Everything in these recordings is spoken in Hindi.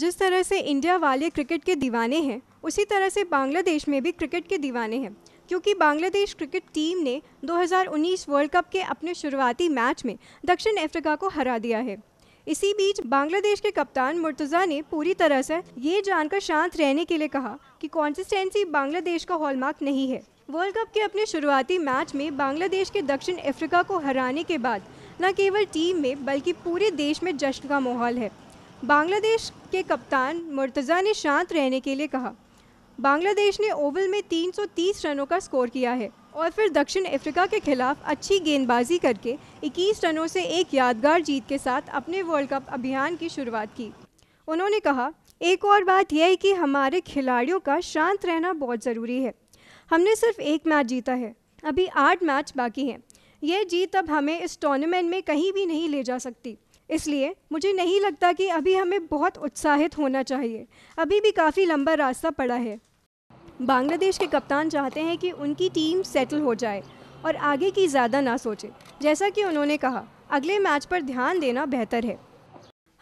जिस तरह से इंडिया वाले क्रिकेट के दीवाने हैं उसी तरह से बांग्लादेश में भी क्रिकेट के दीवाने हैं क्योंकि बांग्लादेश क्रिकेट टीम ने 2019 वर्ल्ड कप के अपने शुरुआती मैच में दक्षिण अफ्रीका को हरा दिया है इसी बीच बांग्लादेश के कप्तान मुर्तज़ा ने पूरी तरह से ये जानकर शांत रहने के लिए कहा कि कॉन्सिस्टेंसी बांग्लादेश का हॉलमार्क नहीं है वर्ल्ड कप के अपने शुरुआती मैच में बांग्लादेश के दक्षिण अफ्रीका को हराने के बाद न केवल टीम में बल्कि पूरे देश में जश्न का माहौल है बांग्लादेश के कप्तान मुर्तज़ा ने शांत रहने के लिए कहा बांग्लादेश ने ओवल में 330 रनों का स्कोर किया है और फिर दक्षिण अफ्रीका के खिलाफ अच्छी गेंदबाजी करके 21 रनों से एक यादगार जीत के साथ अपने वर्ल्ड कप अभियान की शुरुआत की उन्होंने कहा एक और बात यह है कि हमारे खिलाड़ियों का शांत रहना बहुत ज़रूरी है हमने सिर्फ एक मैच जीता है अभी आठ मैच बाकी हैं यह जीत अब हमें इस टूर्नामेंट में कहीं भी नहीं ले जा सकती इसलिए मुझे नहीं लगता कि अभी हमें बहुत उत्साहित होना चाहिए अभी भी काफ़ी लंबा रास्ता पड़ा है बांग्लादेश के कप्तान चाहते हैं कि उनकी टीम सेटल हो जाए और आगे की ज़्यादा ना सोचे जैसा कि उन्होंने कहा अगले मैच पर ध्यान देना बेहतर है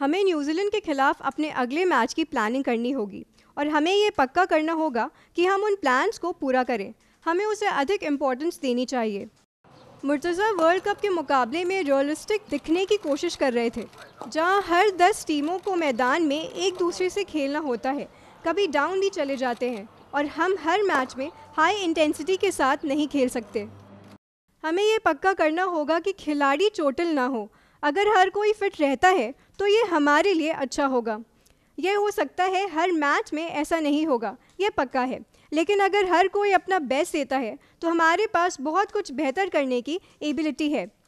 हमें न्यूजीलैंड के खिलाफ अपने अगले मैच की प्लानिंग करनी होगी और हमें ये पक्का करना होगा कि हम उन प्लान्स को पूरा करें हमें उसे अधिक इम्पोर्टेंस देनी चाहिए मुर्तज़ा वर्ल्ड कप के मुकाबले में रियलिस्टिक दिखने की कोशिश कर रहे थे जहां हर दस टीमों को मैदान में एक दूसरे से खेलना होता है कभी डाउन भी चले जाते हैं और हम हर मैच में हाई इंटेंसिटी के साथ नहीं खेल सकते हमें ये पक्का करना होगा कि खिलाड़ी चोटिल ना हो अगर हर कोई फिट रहता है तो ये हमारे लिए अच्छा होगा यह हो सकता है हर मैच में ऐसा नहीं होगा यह पक्का है लेकिन अगर हर कोई अपना बेस्ट देता है तो हमारे पास बहुत कुछ बेहतर करने की एबिलिटी है